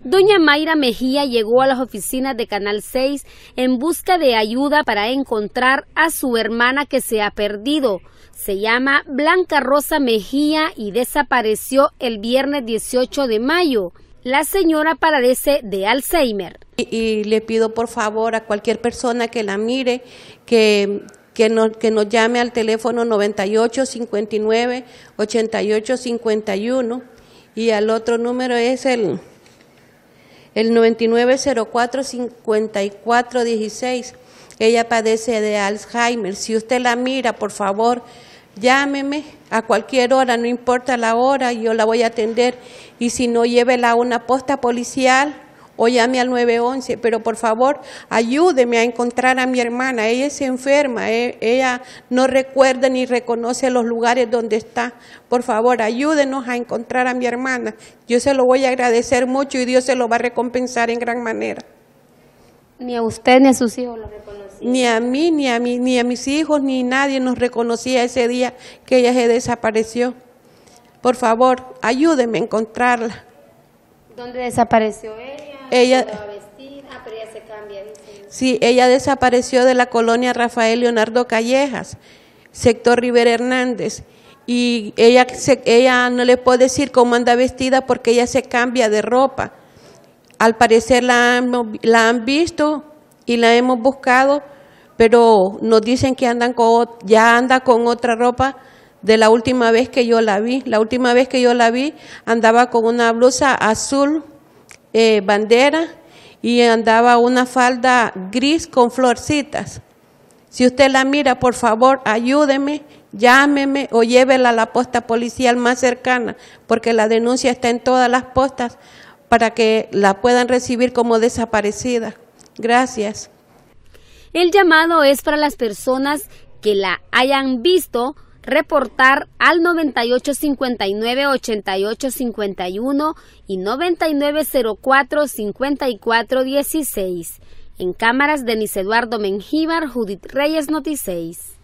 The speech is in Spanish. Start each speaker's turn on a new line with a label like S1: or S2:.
S1: Doña Mayra Mejía llegó a las oficinas de Canal 6 en busca de ayuda para encontrar a su hermana que se ha perdido. Se llama Blanca Rosa Mejía y desapareció el viernes 18 de mayo. La
S2: señora padece de Alzheimer. Y, le pido por favor a cualquier persona que la mire que, que, nos llame al teléfono 98 59 ocho y al otro número es el el 99045416. Ella padece de Alzheimer. Si usted la mira, por favor, llámeme a cualquier hora, no importa la hora, yo la voy a atender. Y si no, llévela a una posta policial o llame al 911, pero por favor ayúdeme a encontrar a mi hermana, ella se enferma, e, ella no recuerda ni reconoce los lugares donde está, por favor ayúdenos a encontrar a mi hermana, yo se lo voy a agradecer mucho y Dios se lo va a recompensar en gran manera.
S1: Ni a usted ni a sus hijos lo
S2: reconocía. Ni a mí, ni a mí, ni a mis hijos, ni nadie nos reconocía ese día que ella se desapareció. Por favor, ayúdeme a encontrarla. ¿Dónde desapareció ella? ella ah, Sí, ella desapareció de la colonia Rafael Leonardo Callejas, sector River Hernández. Y ella, ella no le puedo decir cómo anda vestida porque ella se cambia de ropa. Al parecer la, han, la han visto y la hemos buscado, pero nos dicen que andan con, ya anda con otra ropa de la última vez que yo la vi. La última vez que yo la vi andaba con una blusa azul eh, bandera y andaba una falda gris con florcitas. Si usted la mira, por favor, ayúdeme, llámeme o llévela a la posta policial más cercana, porque la denuncia está en todas las postas para que la puedan recibir como desaparecida. Gracias.
S1: El llamado es para las personas que la hayan visto reportar al 9859-8851 y 9904-5416. En cámaras, Denis Eduardo Mengíbar, Judith Reyes, Noticeis.